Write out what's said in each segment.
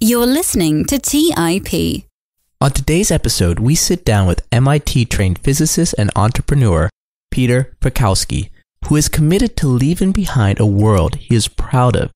You're listening to TIP. On today's episode, we sit down with MIT trained physicist and entrepreneur Peter Prakowski, who is committed to leaving behind a world he is proud of.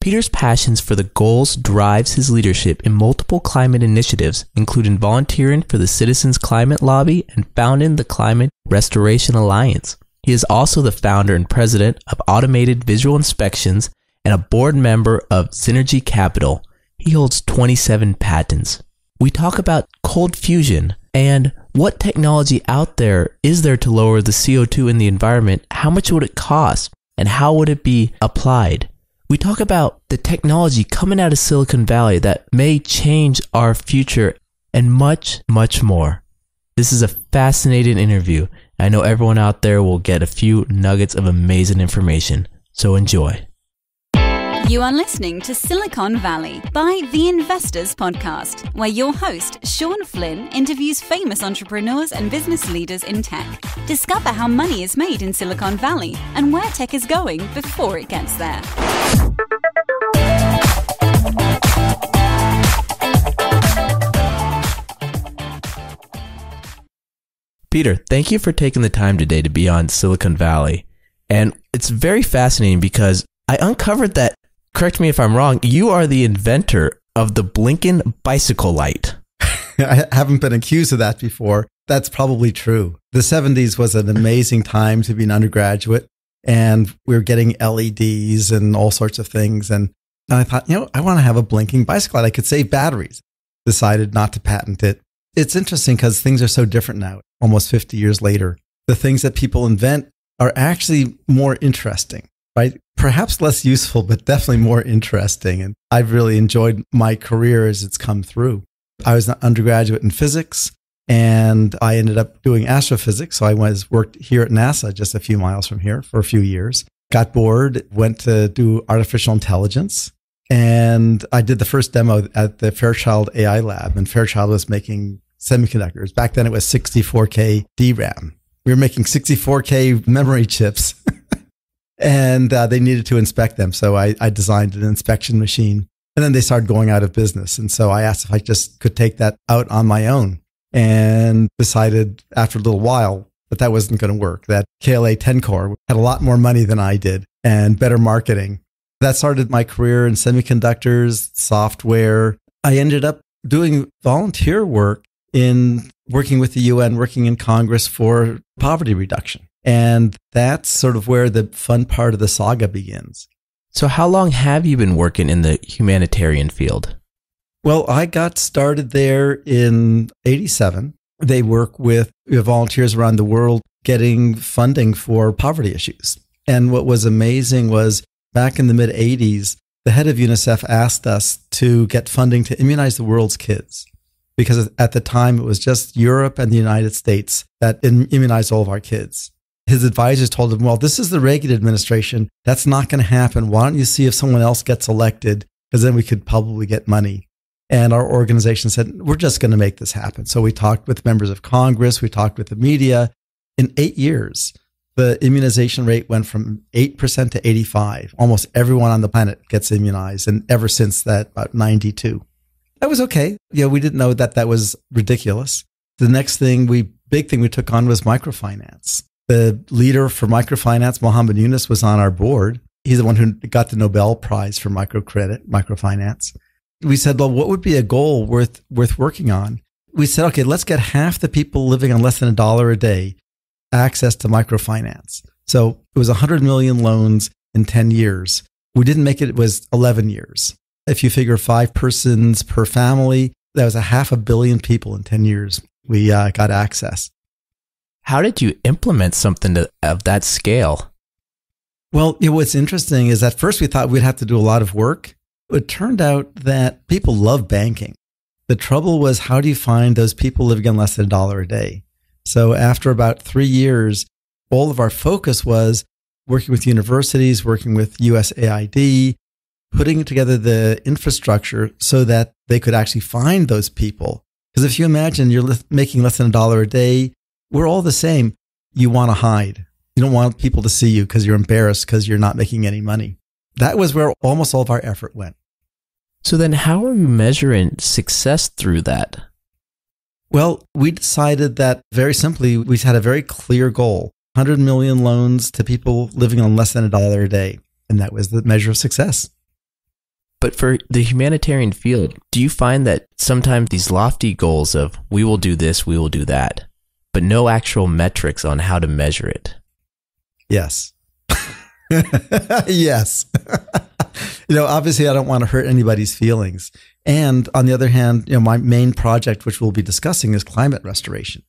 Peter's passions for the goals drives his leadership in multiple climate initiatives, including volunteering for the Citizens Climate Lobby and founding the Climate Restoration Alliance. He is also the founder and president of Automated Visual Inspections and a board member of Synergy Capital, he holds 27 patents. We talk about cold fusion and what technology out there is there to lower the CO2 in the environment? How much would it cost? And how would it be applied? We talk about the technology coming out of Silicon Valley that may change our future and much, much more. This is a fascinating interview. I know everyone out there will get a few nuggets of amazing information, so enjoy. You are listening to Silicon Valley by The Investors Podcast, where your host, Sean Flynn, interviews famous entrepreneurs and business leaders in tech. Discover how money is made in Silicon Valley and where tech is going before it gets there. Peter, thank you for taking the time today to be on Silicon Valley. And it's very fascinating because I uncovered that correct me if I'm wrong, you are the inventor of the blinking bicycle light. I haven't been accused of that before. That's probably true. The 70s was an amazing time to be an undergraduate, and we were getting LEDs and all sorts of things. And I thought, you know, I want to have a blinking bicycle light. I could save batteries. Decided not to patent it. It's interesting because things are so different now, almost 50 years later. The things that people invent are actually more interesting right? Perhaps less useful, but definitely more interesting. And I've really enjoyed my career as it's come through. I was an undergraduate in physics and I ended up doing astrophysics. So I was worked here at NASA just a few miles from here for a few years. Got bored, went to do artificial intelligence. And I did the first demo at the Fairchild AI lab and Fairchild was making semiconductors. Back then it was 64K DRAM. We were making 64K memory chips and uh, they needed to inspect them. So I, I, designed an inspection machine. And then they started going out of business. And so I asked if I just could take that out on my own and decided after a little while that that wasn't going to work. That KLA 10 Core had a lot more money than I did and better marketing. That started my career in semiconductors, software. I ended up doing volunteer work in working with the UN, working in Congress for poverty reduction. And that's sort of where the fun part of the saga begins. So, how long have you been working in the humanitarian field? Well, I got started there in 87. They work with volunteers around the world getting funding for poverty issues. And what was amazing was back in the mid 80s, the head of UNICEF asked us to get funding to immunize the world's kids because at the time it was just Europe and the United States that immunized all of our kids his advisors told him, well, this is the Reagan administration. That's not going to happen. Why don't you see if someone else gets elected? Because then we could probably get money. And our organization said, we're just going to make this happen. So we talked with members of Congress. We talked with the media. In eight years, the immunization rate went from 8% to 85. Almost everyone on the planet gets immunized. And ever since that, about 92. That was okay. Yeah, we didn't know that that was ridiculous. The next thing we, big thing we took on was microfinance. The leader for microfinance, Mohammed Yunus, was on our board. He's the one who got the Nobel Prize for microcredit, microfinance. We said, well, what would be a goal worth, worth working on? We said, okay, let's get half the people living on less than a dollar a day access to microfinance. So it was 100 million loans in 10 years. We didn't make it, it was 11 years. If you figure five persons per family, that was a half a billion people in 10 years we uh, got access. How did you implement something to, of that scale? Well, you know, what's interesting is at first we thought we'd have to do a lot of work. It turned out that people love banking. The trouble was, how do you find those people living on less than a dollar a day? So after about three years, all of our focus was working with universities, working with USAID, putting together the infrastructure so that they could actually find those people. Because if you imagine you're making less than a dollar a day, we're all the same. You want to hide. You don't want people to see you because you're embarrassed because you're not making any money. That was where almost all of our effort went. So then how are you measuring success through that? Well, we decided that very simply, we had a very clear goal 100 million loans to people living on less than a dollar a day. And that was the measure of success. But for the humanitarian field, do you find that sometimes these lofty goals of we will do this, we will do that, but no actual metrics on how to measure it. Yes. yes. you know, obviously, I don't want to hurt anybody's feelings. And on the other hand, you know, my main project, which we'll be discussing, is climate restoration.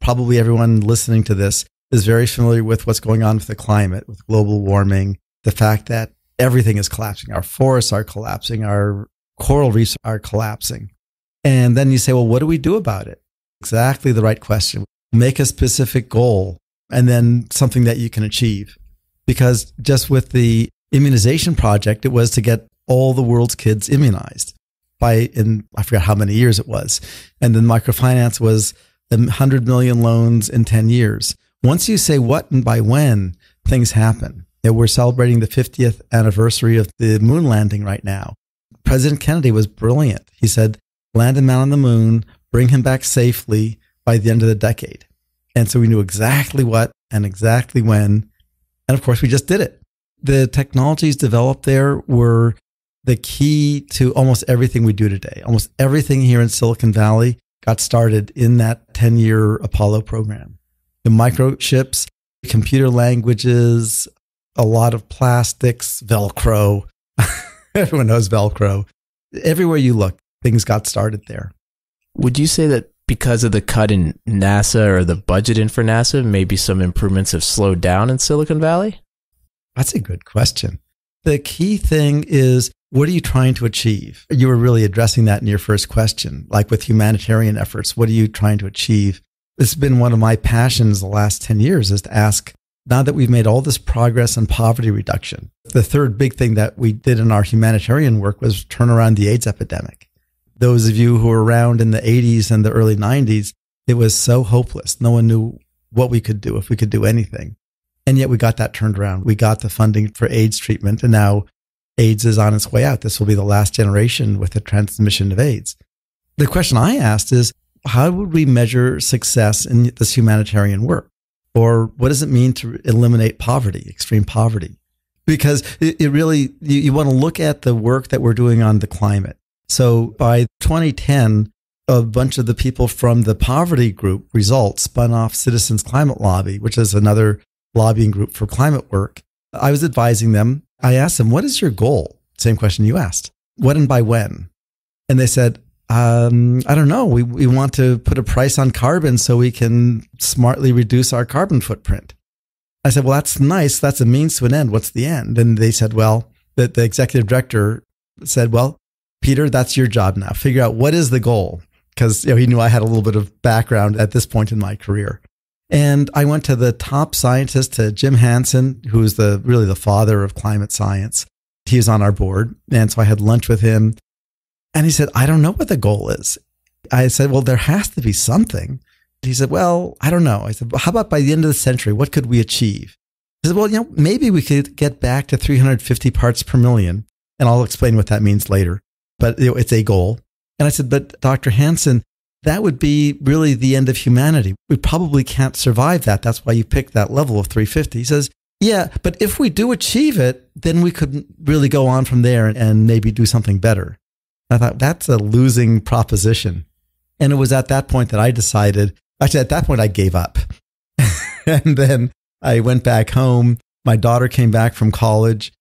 Probably everyone listening to this is very familiar with what's going on with the climate, with global warming, the fact that everything is collapsing. Our forests are collapsing, our coral reefs are collapsing. And then you say, well, what do we do about it? Exactly the right question make a specific goal and then something that you can achieve. Because just with the immunization project, it was to get all the world's kids immunized by in I forget how many years it was. And then microfinance was 100 million loans in 10 years. Once you say what and by when, things happen. And we're celebrating the 50th anniversary of the moon landing right now. President Kennedy was brilliant. He said, land a man on the moon, bring him back safely, by the end of the decade. And so we knew exactly what and exactly when. And of course, we just did it. The technologies developed there were the key to almost everything we do today. Almost everything here in Silicon Valley got started in that 10 year Apollo program. The microchips, computer languages, a lot of plastics, Velcro. Everyone knows Velcro. Everywhere you look, things got started there. Would you say that because of the cut in NASA or the budget in for NASA, maybe some improvements have slowed down in Silicon Valley? That's a good question. The key thing is what are you trying to achieve? You were really addressing that in your first question, like with humanitarian efforts. What are you trying to achieve? It's been one of my passions the last 10 years is to ask now that we've made all this progress in poverty reduction, the third big thing that we did in our humanitarian work was turn around the AIDS epidemic those of you who were around in the 80s and the early 90s, it was so hopeless. No one knew what we could do if we could do anything. And yet we got that turned around. We got the funding for AIDS treatment, and now AIDS is on its way out. This will be the last generation with the transmission of AIDS. The question I asked is how would we measure success in this humanitarian work? Or what does it mean to eliminate poverty, extreme poverty? Because it, really, you, want to look at the work that we're doing on the climate. So by 2010, a bunch of the people from the poverty group result spun off Citizens Climate Lobby, which is another lobbying group for climate work. I was advising them. I asked them, What is your goal? Same question you asked. When and by when? And they said, um, I don't know. We, we want to put a price on carbon so we can smartly reduce our carbon footprint. I said, Well, that's nice. That's a means to an end. What's the end? And they said, Well, that the executive director said, Well, Peter, that's your job now. Figure out what is the goal. Because you know, he knew I had a little bit of background at this point in my career. And I went to the top scientist, to Jim Hansen, who is the really the father of climate science. He was on our board. And so I had lunch with him. And he said, I don't know what the goal is. I said, Well, there has to be something. He said, Well, I don't know. I said, well, How about by the end of the century, what could we achieve? He said, Well, you know, maybe we could get back to 350 parts per million. And I'll explain what that means later but it's a goal. And I said, but Dr. Hansen, that would be really the end of humanity. We probably can't survive that. That's why you picked that level of 350. He says, yeah, but if we do achieve it, then we could really go on from there and, and maybe do something better. And I thought that's a losing proposition. And it was at that point that I decided, actually, at that point, I gave up. and then I went back home. My daughter came back from college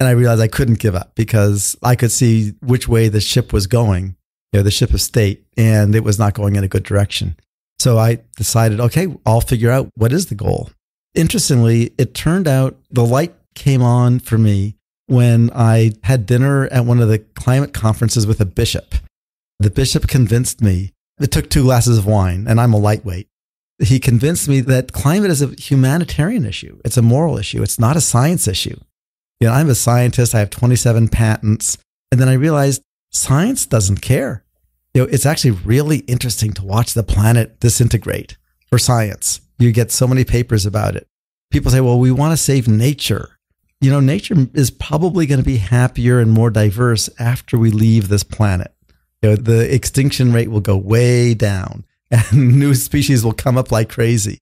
and I realized I couldn't give up because I could see which way the ship was going, you know, the ship of state, and it was not going in a good direction. So I decided, okay, I'll figure out what is the goal. Interestingly, it turned out the light came on for me when I had dinner at one of the climate conferences with a bishop. The bishop convinced me, it took two glasses of wine, and I'm a lightweight. He convinced me that climate is a humanitarian issue, it's a moral issue, it's not a science issue you know, I'm a scientist. I have 27 patents. And then I realized science doesn't care. You know, it's actually really interesting to watch the planet disintegrate for science. You get so many papers about it. People say, well, we want to save nature. You know, nature is probably going to be happier and more diverse after we leave this planet. You know, the extinction rate will go way down and new species will come up like crazy.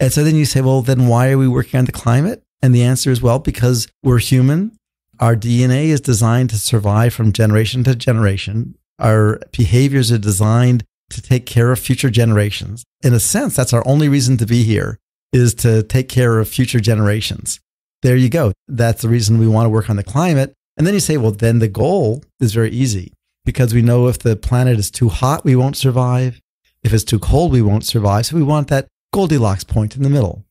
And so then you say, well, then why are we working on the climate? And the answer is well, because we're human, our DNA is designed to survive from generation to generation. Our behaviors are designed to take care of future generations. In a sense, that's our only reason to be here is to take care of future generations. There you go. That's the reason we want to work on the climate. And then you say, well, then the goal is very easy because we know if the planet is too hot, we won't survive. If it's too cold, we won't survive. So we want that Goldilocks point in the middle.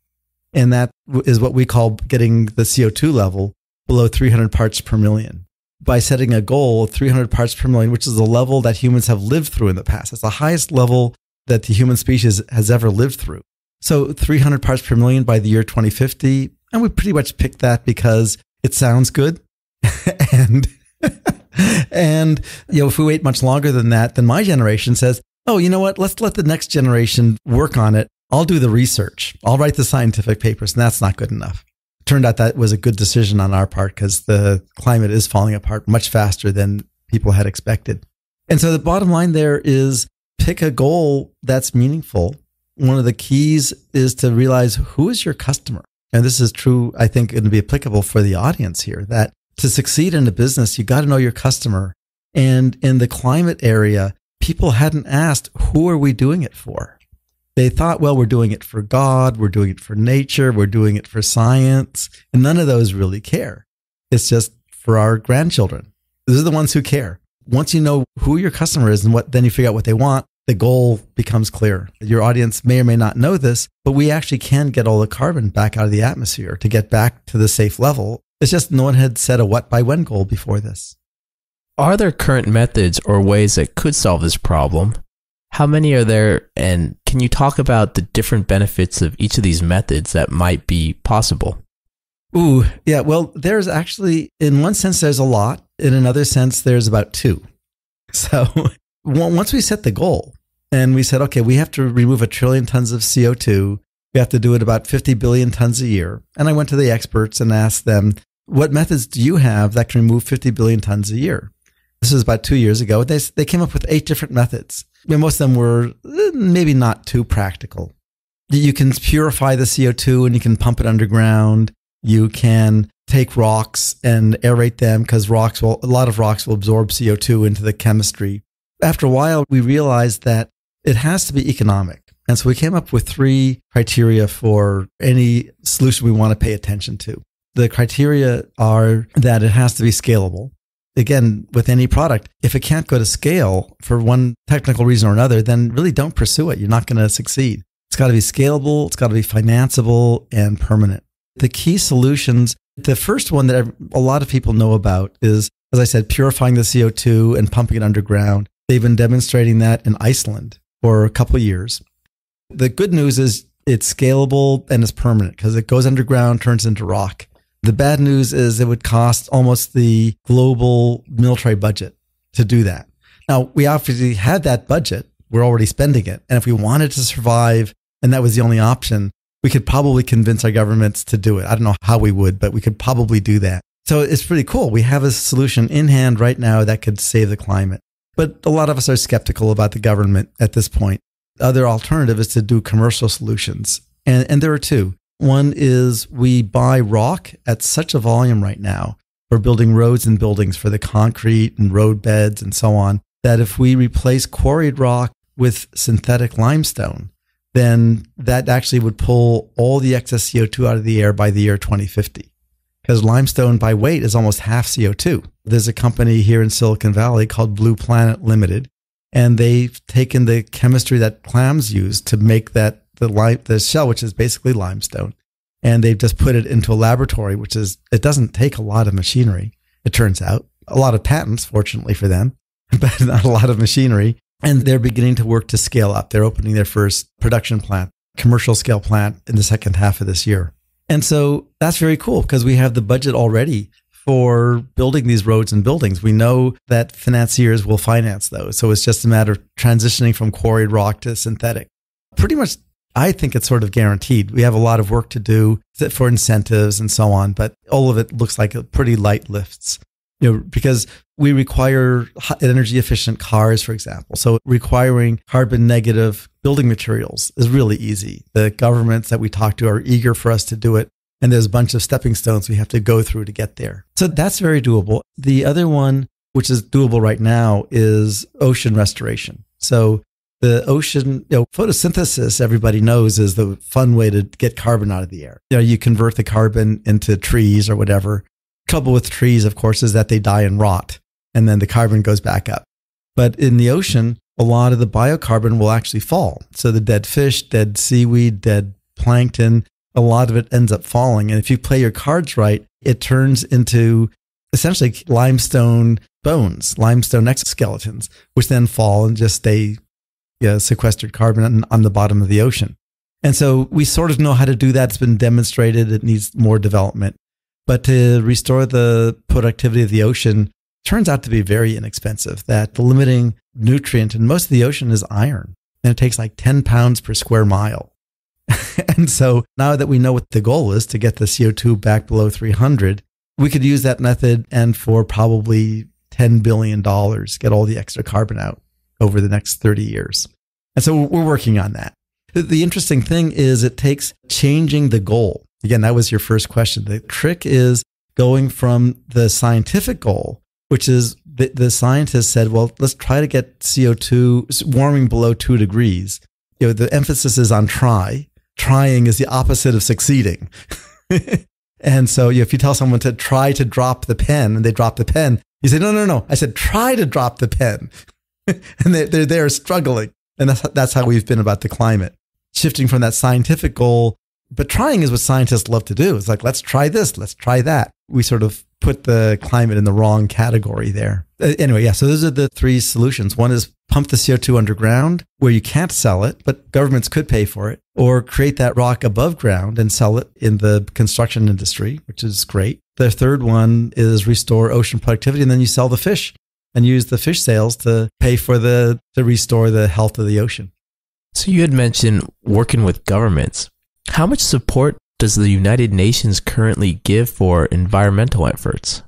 And that is what we call getting the CO2 level below 300 parts per million by setting a goal of 300 parts per million, which is the level that humans have lived through in the past. It's the highest level that the human species has ever lived through. So 300 parts per million by the year 2050. And we pretty much picked that because it sounds good. and, and, you know, if we wait much longer than that, then my generation says, oh, you know what? Let's let the next generation work on it I'll do the research. I'll write the scientific papers, and that's not good enough. It turned out that was a good decision on our part because the climate is falling apart much faster than people had expected. And so the bottom line there is pick a goal that's meaningful. One of the keys is to realize who is your customer. And this is true, I think, going to be applicable for the audience here that to succeed in a business, you got to know your customer. And in the climate area, people hadn't asked, who are we doing it for? they thought, well, we're doing it for God, we're doing it for nature, we're doing it for science. And none of those really care. It's just for our grandchildren. Those are the ones who care. Once you know who your customer is and what, then you figure out what they want, the goal becomes clear. Your audience may or may not know this, but we actually can get all the carbon back out of the atmosphere to get back to the safe level. It's just no one had set a what by when goal before this. Are there current methods or ways that could solve this problem? How many are there? And can you talk about the different benefits of each of these methods that might be possible? Ooh, yeah. Well, there's actually, in one sense, there's a lot. In another sense, there's about two. So once we set the goal and we said, okay, we have to remove a trillion tons of CO2, we have to do it about 50 billion tons a year. And I went to the experts and asked them, what methods do you have that can remove 50 billion tons a year? This was about two years ago. They, they came up with eight different methods. And most of them were eh, maybe not too practical. You can purify the CO2 and you can pump it underground. You can take rocks and aerate them because rocks will, a lot of rocks will absorb CO2 into the chemistry. After a while, we realized that it has to be economic. And so we came up with three criteria for any solution we want to pay attention to. The criteria are that it has to be scalable again with any product if it can't go to scale for one technical reason or another then really don't pursue it you're not going to succeed it's got to be scalable it's got to be financeable and permanent the key solutions the first one that a lot of people know about is as i said purifying the co2 and pumping it underground they've been demonstrating that in iceland for a couple years the good news is it's scalable and it's permanent because it goes underground turns into rock the bad news is it would cost almost the global military budget to do that. Now, we obviously had that budget. We're already spending it. And if we wanted to survive and that was the only option, we could probably convince our governments to do it. I don't know how we would, but we could probably do that. So it's pretty cool. We have a solution in hand right now that could save the climate. But a lot of us are skeptical about the government at this point. The other alternative is to do commercial solutions. And, and there are two. One is we buy rock at such a volume right now. We're building roads and buildings for the concrete and road beds and so on that if we replace quarried rock with synthetic limestone, then that actually would pull all the excess CO2 out of the air by the year 2050. Because limestone by weight is almost half CO2. There's a company here in Silicon Valley called Blue Planet Limited, and they've taken the chemistry that clams use to make that the lime, the shell, which is basically limestone, and they've just put it into a laboratory, which is it doesn't take a lot of machinery. It turns out a lot of patents, fortunately for them, but not a lot of machinery. And they're beginning to work to scale up. They're opening their first production plant, commercial scale plant in the second half of this year. And so that's very cool because we have the budget already for building these roads and buildings. We know that financiers will finance those. So it's just a matter of transitioning from quarried rock to synthetic. Pretty much I think it's sort of guaranteed. We have a lot of work to do for incentives and so on, but all of it looks like pretty light lifts. You know, because we require energy efficient cars, for example. So requiring carbon negative building materials is really easy. The governments that we talk to are eager for us to do it. And there's a bunch of stepping stones we have to go through to get there. So that's very doable. The other one, which is doable right now, is ocean restoration. So the ocean, you know, photosynthesis, everybody knows is the fun way to get carbon out of the air. You know, you convert the carbon into trees or whatever. Trouble with trees, of course, is that they die and rot, and then the carbon goes back up. But in the ocean, a lot of the biocarbon will actually fall. So the dead fish, dead seaweed, dead plankton, a lot of it ends up falling. And if you play your cards right, it turns into essentially limestone bones, limestone exoskeletons, which then fall and just stay yeah, uh, sequestered carbon on, on the bottom of the ocean. And so we sort of know how to do that. It's been demonstrated. It needs more development. But to restore the productivity of the ocean turns out to be very inexpensive. That the limiting nutrient in most of the ocean is iron, and it takes like 10 pounds per square mile. and so now that we know what the goal is to get the CO2 back below 300, we could use that method and for probably $10 billion, get all the extra carbon out over the next 30 years. And so we're working on that. The interesting thing is it takes changing the goal. Again, that was your first question. The trick is going from the scientific goal, which is the, the scientists said, well, let's try to get CO2 warming below two degrees. You know, the emphasis is on try. Trying is the opposite of succeeding. and so you know, if you tell someone to try to drop the pen and they drop the pen, you say, no, no, no. I said, try to drop the pen. and they're, they're, they're struggling. And that's, that's how we've been about the climate, shifting from that scientific goal. But trying is what scientists love to do. It's like, let's try this, let's try that. We sort of put the climate in the wrong category there. Uh, anyway, yeah, so those are the three solutions. One is pump the CO2 underground where you can't sell it, but governments could pay for it, or create that rock above ground and sell it in the construction industry, which is great. The third one is restore ocean productivity, and then you sell the fish and use the fish sales to pay for the to restore the health of the ocean. So you had mentioned working with governments. How much support does the United Nations currently give for environmental efforts?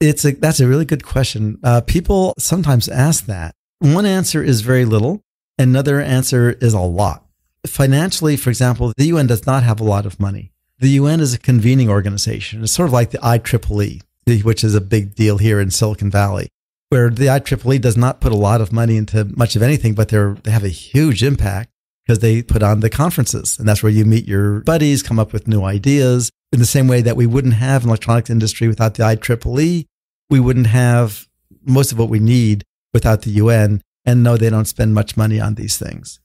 It's a that's a really good question. Uh, people sometimes ask that. One answer is very little. Another answer is a lot. Financially, for example, the UN does not have a lot of money. The UN is a convening organization. It's sort of like the IEEE, which is a big deal here in Silicon Valley where the IEEE does not put a lot of money into much of anything, but they're, they have a huge impact because they put on the conferences. And that's where you meet your buddies, come up with new ideas. In the same way that we wouldn't have an electronics industry without the IEEE, we wouldn't have most of what we need without the UN. And no, they don't spend much money on these things.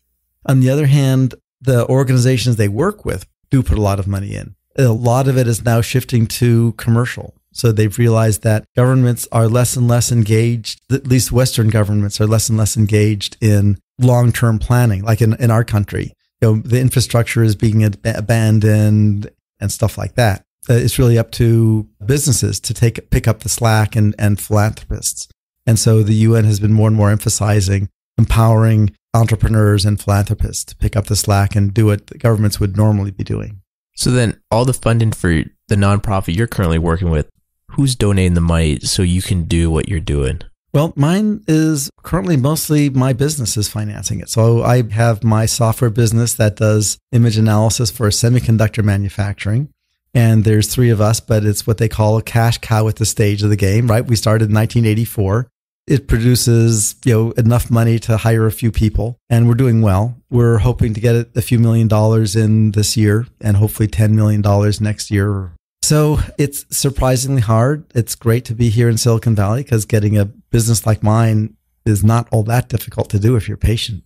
On the other hand, the organizations they work with do put a lot of money in. A lot of it is now shifting to commercial so they've realized that governments are less and less engaged, at least Western governments are less and less engaged in long term planning, like in, in our country. You know, the infrastructure is being ab abandoned and stuff like that. Uh, it's really up to businesses to take pick up the slack and, and philanthropists. And so the UN has been more and more emphasizing empowering entrepreneurs and philanthropists to pick up the slack and do what the governments would normally be doing. So then all the funding for the nonprofit you're currently working with who's donating the money so you can do what you're doing? Well, mine is currently mostly my business is financing it. So I have my software business that does image analysis for semiconductor manufacturing. And there's three of us, but it's what they call a cash cow at the stage of the game, right? We started in 1984. It produces, you know, enough money to hire a few people and we're doing well. We're hoping to get a few million dollars in this year and hopefully $10 million next year or so it's surprisingly hard. It's great to be here in Silicon Valley because getting a business like mine is not all that difficult to do if you're patient.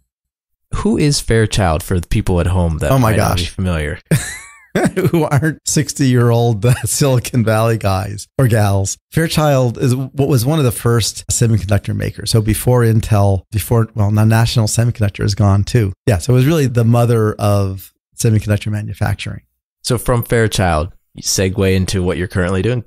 Who is Fairchild for the people at home that oh my gosh familiar? who aren't 60 year old uh, Silicon Valley guys or gals. Fairchild is what was one of the first semiconductor makers. So before Intel, before, well, now National Semiconductor is gone too. Yeah. So it was really the mother of semiconductor manufacturing. So from Fairchild, segue into what you're currently doing?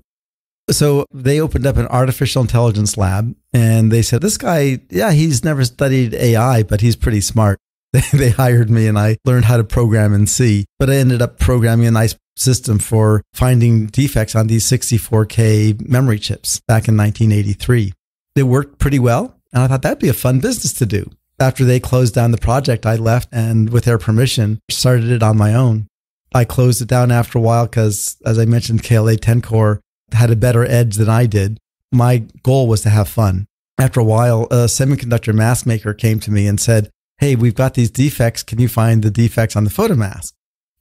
So they opened up an artificial intelligence lab and they said, this guy, yeah, he's never studied AI, but he's pretty smart. they hired me and I learned how to program in C, but I ended up programming a nice system for finding defects on these 64K memory chips back in 1983. They worked pretty well. And I thought that'd be a fun business to do. After they closed down the project, I left and with their permission, started it on my own. I closed it down after a while because, as I mentioned, KLA 10 Core had a better edge than I did. My goal was to have fun. After a while, a semiconductor mask maker came to me and said, Hey, we've got these defects. Can you find the defects on the photomask?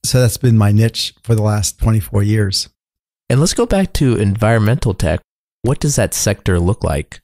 So that's been my niche for the last 24 years. And let's go back to environmental tech. What does that sector look like?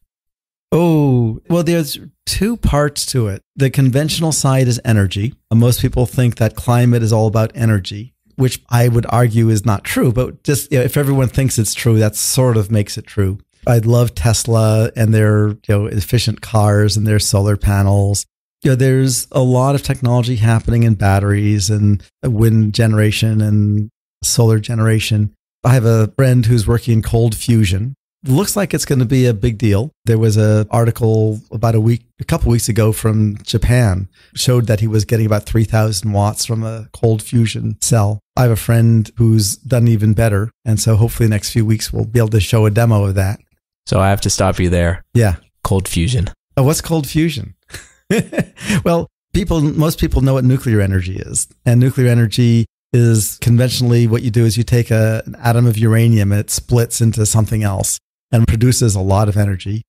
Oh, well, there's two parts to it. The conventional side is energy. Most people think that climate is all about energy which I would argue is not true. But just you know, if everyone thinks it's true, that sort of makes it true. I love Tesla and their you know, efficient cars and their solar panels. You know, there's a lot of technology happening in batteries and wind generation and solar generation. I have a friend who's working in cold fusion. Looks like it's going to be a big deal. There was an article about a week, a couple weeks ago from Japan, showed that he was getting about 3,000 watts from a cold fusion cell. I have a friend who's done even better. And so hopefully, next few weeks, we'll be able to show a demo of that. So I have to stop you there. Yeah. Cold fusion. Oh, what's cold fusion? well, people, most people know what nuclear energy is. And nuclear energy is conventionally what you do is you take a, an atom of uranium and it splits into something else and produces a lot of energy.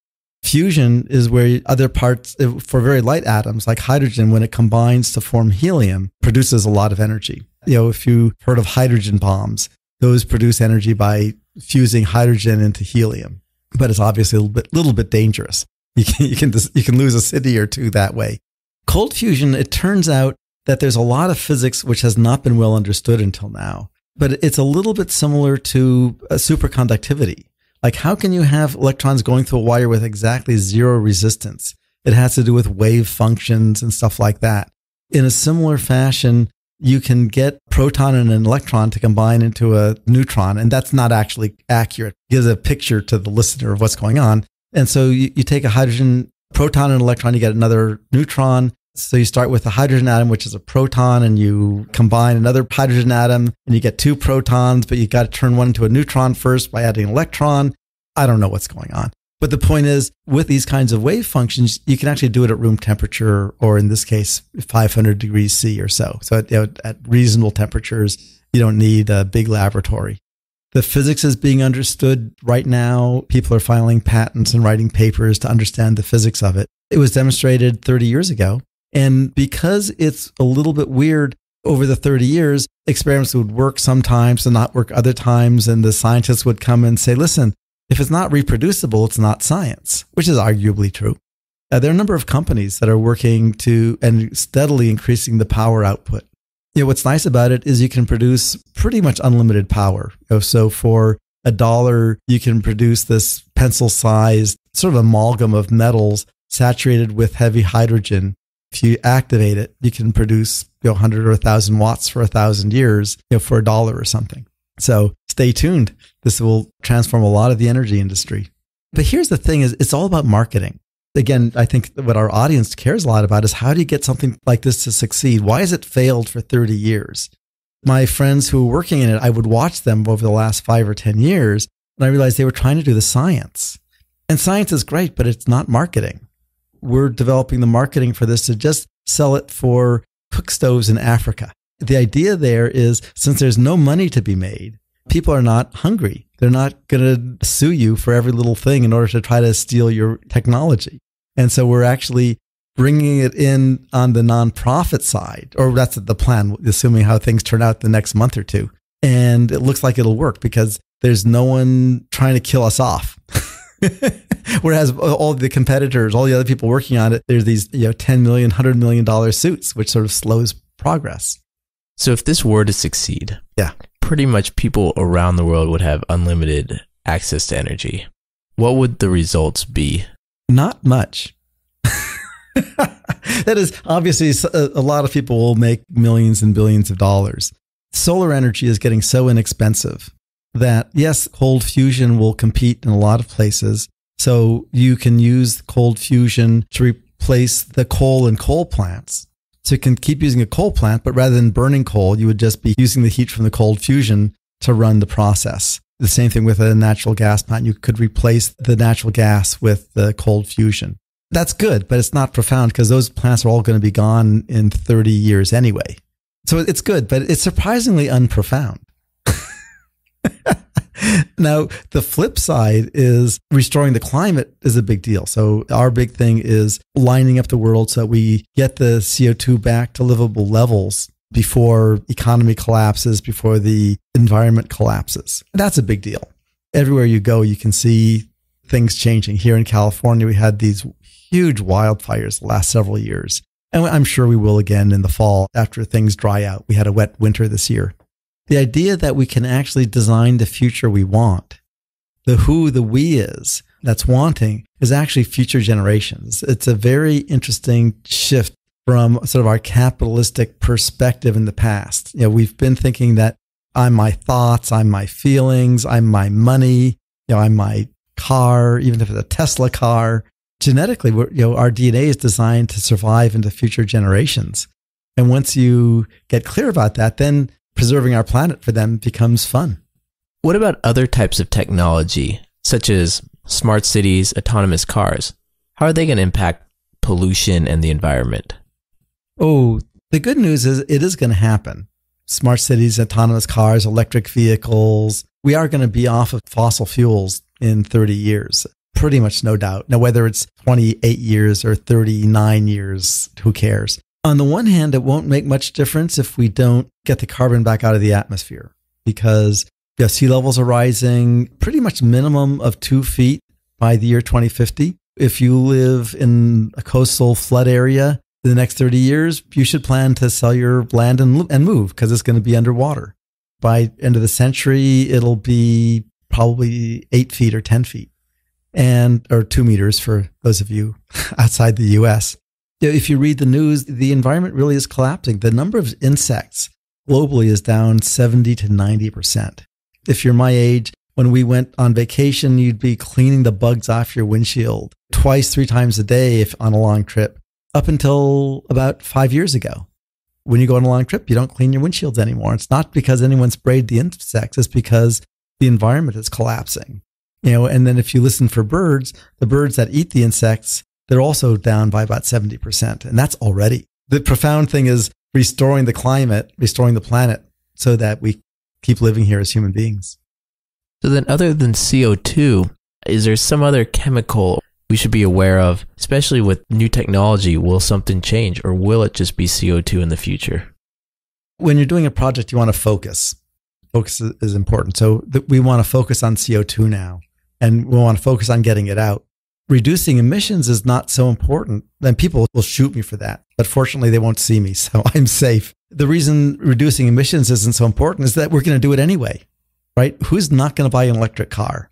Fusion is where other parts eh, for very light atoms, like hydrogen, when it combines to form helium, produces a lot of energy. You know, if you heard of hydrogen bombs, those produce energy by fusing hydrogen into helium, but it's obviously a little bit, little bit dangerous. You can, you, can, you can lose a city or two that way. Cold fusion, it turns out that there's a lot of physics which has not been well understood until now, but it's a little bit similar to uh, superconductivity like, how can you have electrons going through a wire with exactly zero resistance? It has to do with wave functions and stuff like that. In a similar fashion, you can get proton and an electron to combine into a neutron, and that's not actually accurate. It gives a picture to the listener of what's going on. And so you, you take a hydrogen proton and electron, you get another neutron, so you start with a hydrogen atom, which is a proton, and you combine another hydrogen atom and you get two protons, but you got to turn one into a neutron first by adding an electron. I don't know what's going on. But the point is, with these kinds of wave functions, you can actually do it at room temperature, or in this case, 500 degrees C or so. So at, you know, at reasonable temperatures, you don't need a big laboratory. The physics is being understood right now. People are filing patents and writing papers to understand the physics of it. It was demonstrated 30 years ago and because it's a little bit weird over the 30 years, experiments would work sometimes and not work other times. And the scientists would come and say, listen, if it's not reproducible, it's not science, which is arguably true. Uh, there are a number of companies that are working to and steadily increasing the power output. You know, what's nice about it is you can produce pretty much unlimited power. You know, so for a dollar, you can produce this pencil sized sort of amalgam of metals saturated with heavy hydrogen if you activate it, you can produce you know, 100 or 1,000 watts for 1,000 years you know, for a dollar or something. So stay tuned. This will transform a lot of the energy industry. But here's the thing is it's all about marketing. Again, I think what our audience cares a lot about is how do you get something like this to succeed? Why has it failed for 30 years? My friends who were working in it, I would watch them over the last five or 10 years, and I realized they were trying to do the science. And science is great, but it's not marketing we're developing the marketing for this to just sell it for cook stoves in Africa. The idea there is since there's no money to be made, people are not hungry. They're not going to sue you for every little thing in order to try to steal your technology. And so we're actually bringing it in on the nonprofit side, or that's the plan, assuming how things turn out the next month or two. And it looks like it'll work because there's no one trying to kill us off. Whereas all the competitors, all the other people working on it, there's these you know ten million, hundred million dollar suits, which sort of slows progress. So if this were to succeed, yeah, pretty much people around the world would have unlimited access to energy. What would the results be? Not much. that is obviously a lot of people will make millions and billions of dollars. Solar energy is getting so inexpensive that yes, cold fusion will compete in a lot of places, so you can use cold fusion to replace the coal in coal plants. So you can keep using a coal plant, but rather than burning coal, you would just be using the heat from the cold fusion to run the process. The same thing with a natural gas plant. You could replace the natural gas with the cold fusion. That's good, but it's not profound because those plants are all going to be gone in 30 years anyway. So it's good, but it's surprisingly unprofound. now, the flip side is restoring the climate is a big deal. So, our big thing is lining up the world so that we get the CO2 back to livable levels before economy collapses, before the environment collapses. That's a big deal. Everywhere you go, you can see things changing. Here in California, we had these huge wildfires the last several years. And I'm sure we will again in the fall after things dry out. We had a wet winter this year the idea that we can actually design the future we want, the who the we is that's wanting is actually future generations. It's a very interesting shift from sort of our capitalistic perspective in the past. You know, we've been thinking that I'm my thoughts, I'm my feelings, I'm my money, you know, I'm my car, even if it's a Tesla car. Genetically, you know, our DNA is designed to survive into future generations. And once you get clear about that, then preserving our planet for them becomes fun. What about other types of technology, such as smart cities, autonomous cars? How are they going to impact pollution and the environment? Oh, the good news is it is going to happen. Smart cities, autonomous cars, electric vehicles. We are going to be off of fossil fuels in 30 years, pretty much no doubt. Now, whether it's 28 years or 39 years, who cares? on the one hand, it won't make much difference if we don't get the carbon back out of the atmosphere because yeah, sea levels are rising pretty much minimum of two feet by the year 2050. If you live in a coastal flood area in the next 30 years, you should plan to sell your land and, and move because it's going to be underwater. By end of the century, it'll be probably eight feet or 10 feet and or two meters for those of you outside the US if you read the news, the environment really is collapsing. The number of insects globally is down 70 to 90%. If you're my age, when we went on vacation, you'd be cleaning the bugs off your windshield twice, three times a day if on a long trip, up until about five years ago. When you go on a long trip, you don't clean your windshields anymore. It's not because anyone sprayed the insects, it's because the environment is collapsing. You know, and then if you listen for birds, the birds that eat the insects they're also down by about 70%. And that's already. The profound thing is restoring the climate, restoring the planet so that we keep living here as human beings. So then other than CO2, is there some other chemical we should be aware of, especially with new technology? Will something change or will it just be CO2 in the future? When you're doing a project, you want to focus. Focus is important. So we want to focus on CO2 now and we want to focus on getting it out reducing emissions is not so important, then people will shoot me for that. But fortunately, they won't see me, so I'm safe. The reason reducing emissions isn't so important is that we're going to do it anyway, right? Who's not going to buy an electric car?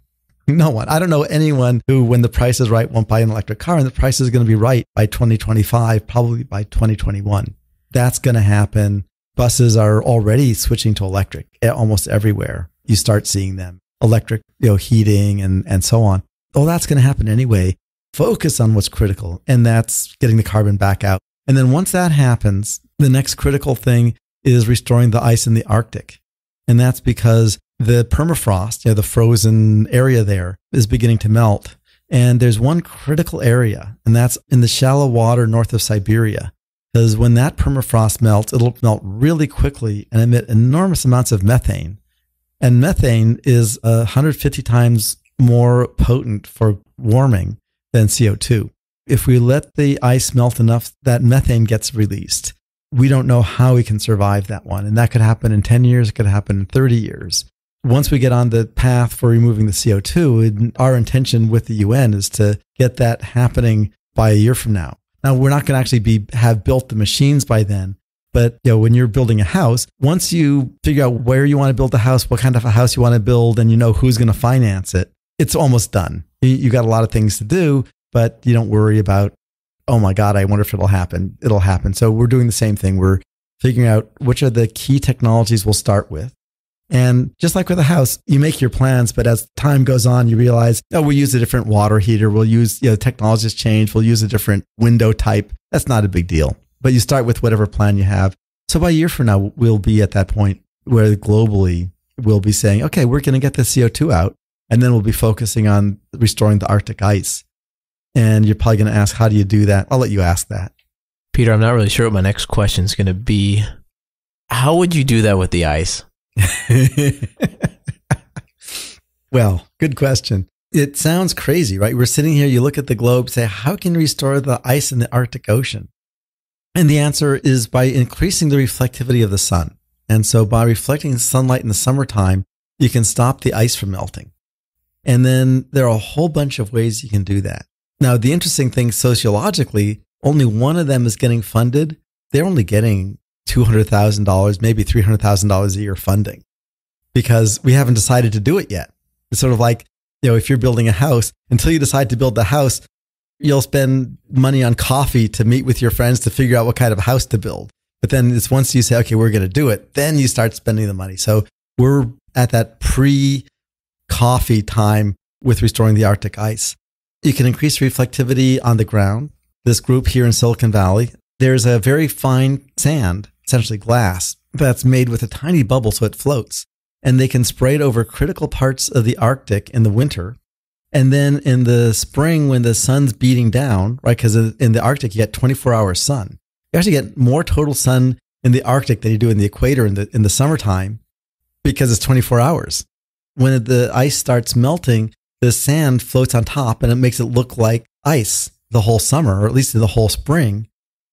No one. I don't know anyone who, when the price is right, won't buy an electric car, and the price is going to be right by 2025, probably by 2021. That's going to happen. Buses are already switching to electric eh, almost everywhere. You start seeing them electric, you know, heating and, and so on. Oh, that's going to happen anyway. Focus on what's critical, and that's getting the carbon back out. And then once that happens, the next critical thing is restoring the ice in the Arctic. And that's because the permafrost, you know, the frozen area there, is beginning to melt. And there's one critical area, and that's in the shallow water north of Siberia. Because when that permafrost melts, it'll melt really quickly and emit enormous amounts of methane. And methane is 150 uh, times more potent for warming than CO2. If we let the ice melt enough, that methane gets released. We don't know how we can survive that one. And that could happen in 10 years, it could happen in 30 years. Once we get on the path for removing the CO2, our intention with the UN is to get that happening by a year from now. Now, we're not going to actually be, have built the machines by then, but you know, when you're building a house, once you figure out where you want to build the house, what kind of a house you want to build, and you know who's going to finance it, it's almost done. You, you got a lot of things to do, but you don't worry about, oh my God, I wonder if it'll happen. It'll happen. So we're doing the same thing. We're figuring out which are the key technologies we'll start with. And just like with a house, you make your plans, but as time goes on, you realize, oh, we'll use a different water heater. We'll use, you know, technologies change. We'll use a different window type. That's not a big deal, but you start with whatever plan you have. So by a year from now, we'll be at that point where globally we'll be saying, okay, we're going to get the CO2 out and then we'll be focusing on restoring the Arctic ice. And you're probably going to ask, how do you do that? I'll let you ask that. Peter, I'm not really sure what my next question is going to be. How would you do that with the ice? well, good question. It sounds crazy, right? We're sitting here, you look at the globe, say, how can you restore the ice in the Arctic Ocean? And the answer is by increasing the reflectivity of the sun. And so by reflecting sunlight in the summertime, you can stop the ice from melting. And then there are a whole bunch of ways you can do that. Now, the interesting thing sociologically, only one of them is getting funded. They're only getting $200,000, maybe $300,000 a year funding because we haven't decided to do it yet. It's sort of like, you know, if you're building a house, until you decide to build the house, you'll spend money on coffee to meet with your friends to figure out what kind of house to build. But then it's once you say, okay, we're going to do it, then you start spending the money. So we're at that pre coffee time with restoring the Arctic ice. You can increase reflectivity on the ground. This group here in Silicon Valley, there's a very fine sand, essentially glass, that's made with a tiny bubble so it floats. And they can spray it over critical parts of the Arctic in the winter. And then in the spring, when the sun's beating down, right? Because in the Arctic, you get 24 hour sun. You actually get more total sun in the Arctic than you do in the equator in the, in the summertime because it's 24 hours when the ice starts melting, the sand floats on top and it makes it look like ice the whole summer, or at least the whole spring.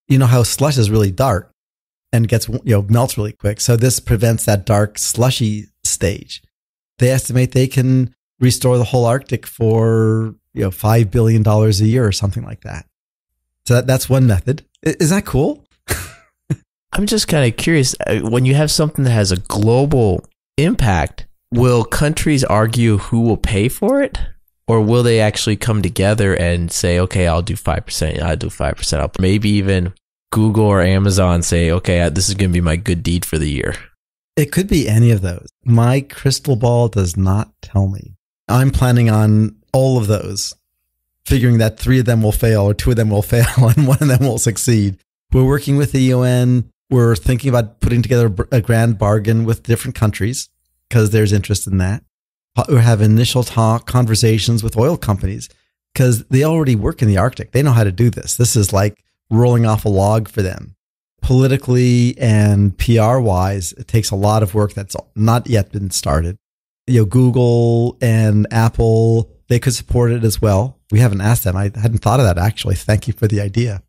You know how slush is really dark and gets, you know, melts really quick. So this prevents that dark, slushy stage. They estimate they can restore the whole Arctic for, you know, $5 billion a year or something like that. So that, that's one method. Is that cool? I'm just kind of curious uh, when you have something that has a global impact will countries argue who will pay for it? Or will they actually come together and say, okay, I'll do 5%, I'll do 5%. I'll maybe even Google or Amazon say, okay, this is going to be my good deed for the year? It could be any of those. My crystal ball does not tell me. I'm planning on all of those, figuring that three of them will fail, or two of them will fail, and one of them will succeed. We're working with the UN. We're thinking about putting together a grand bargain with different countries because there's interest in that, uh, or have initial talk conversations with oil companies because they already work in the Arctic. They know how to do this. This is like rolling off a log for them. Politically and PR wise, it takes a lot of work that's not yet been started. You know, Google and Apple, they could support it as well. We haven't asked them. I hadn't thought of that actually. Thank you for the idea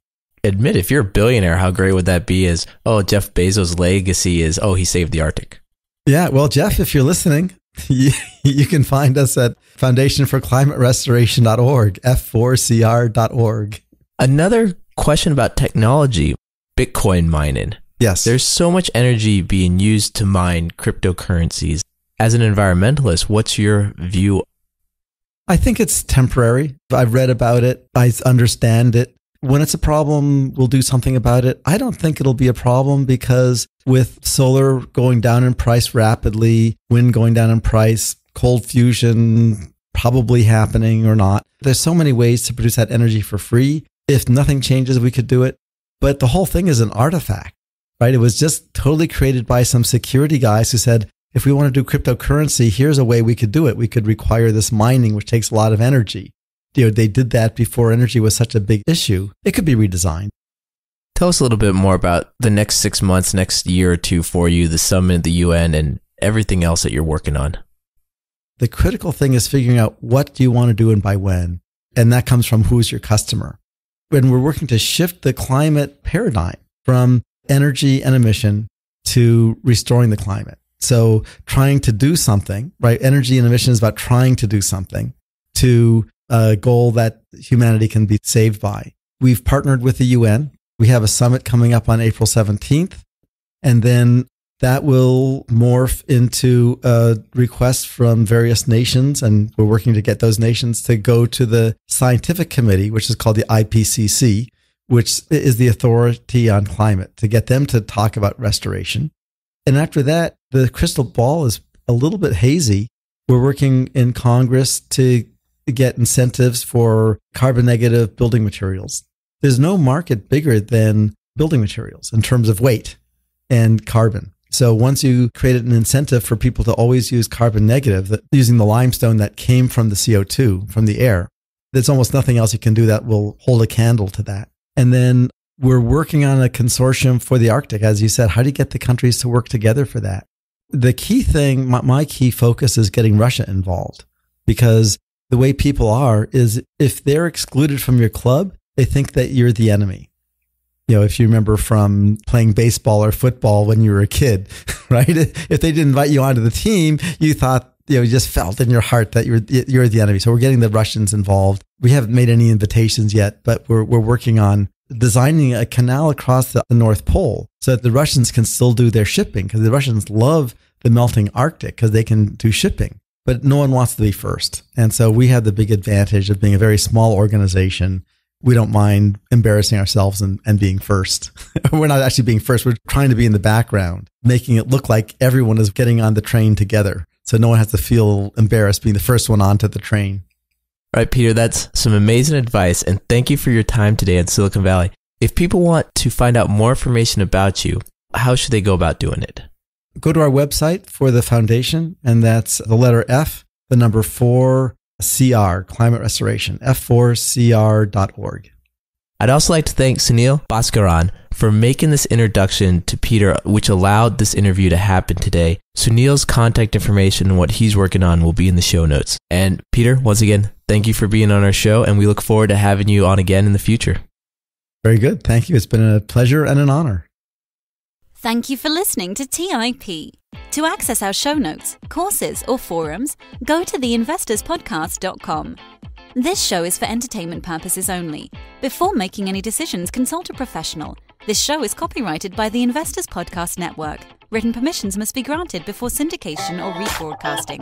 admit if you're a billionaire, how great would that be? Is oh, Jeff Bezos' legacy is oh, he saved the Arctic. Yeah. Well, Jeff, if you're listening, you, you can find us at foundationforclimaterestoration.org, f4cr.org. Another question about technology Bitcoin mining. Yes. There's so much energy being used to mine cryptocurrencies. As an environmentalist, what's your view? I think it's temporary. I've read about it, I understand it when it's a problem, we'll do something about it. I don't think it'll be a problem because with solar going down in price rapidly, wind going down in price, cold fusion probably happening or not, there's so many ways to produce that energy for free. If nothing changes, we could do it. But the whole thing is an artifact, right? It was just totally created by some security guys who said, if we want to do cryptocurrency, here's a way we could do it. We could require this mining, which takes a lot of energy you know, they did that before energy was such a big issue. It could be redesigned. Tell us a little bit more about the next six months, next year or two for you, the summit the UN, and everything else that you're working on. The critical thing is figuring out what do you want to do and by when. And that comes from who's your customer. When we're working to shift the climate paradigm from energy and emission to restoring the climate. So trying to do something, right? Energy and emission is about trying to do something to a goal that humanity can be saved by. We've partnered with the UN. We have a summit coming up on April 17th. And then that will morph into a request from various nations. And we're working to get those nations to go to the scientific committee, which is called the IPCC, which is the authority on climate, to get them to talk about restoration. And after that, the crystal ball is a little bit hazy. We're working in Congress to get incentives for carbon negative building materials. There's no market bigger than building materials in terms of weight and carbon. So once you created an incentive for people to always use carbon negative that, using the limestone that came from the CO2 from the air, there's almost nothing else you can do that will hold a candle to that. And then we're working on a consortium for the Arctic. As you said, how do you get the countries to work together for that? The key thing, my, my key focus is getting Russia involved because the way people are is if they're excluded from your club, they think that you're the enemy. You know, if you remember from playing baseball or football when you were a kid, right? If they didn't invite you onto the team, you thought you know, you just felt in your heart that you're you're the enemy. So we're getting the Russians involved. We haven't made any invitations yet, but we're we're working on designing a canal across the North Pole so that the Russians can still do their shipping because the Russians love the melting Arctic because they can do shipping but no one wants to be first. And so we had the big advantage of being a very small organization. We don't mind embarrassing ourselves and, and being first. we're not actually being first. We're trying to be in the background, making it look like everyone is getting on the train together. So no one has to feel embarrassed being the first one onto the train. All right, Peter, that's some amazing advice. And thank you for your time today in Silicon Valley. If people want to find out more information about you, how should they go about doing it? go to our website for the foundation, and that's the letter F, the number four CR, climate restoration, f4cr.org. I'd also like to thank Sunil Bhaskaran for making this introduction to Peter, which allowed this interview to happen today. Sunil's contact information and what he's working on will be in the show notes. And Peter, once again, thank you for being on our show, and we look forward to having you on again in the future. Very good. Thank you. It's been a pleasure and an honor. Thank you for listening to TIP. To access our show notes, courses, or forums, go to theinvestorspodcast.com. This show is for entertainment purposes only. Before making any decisions, consult a professional. This show is copyrighted by the Investors Podcast Network. Written permissions must be granted before syndication or rebroadcasting.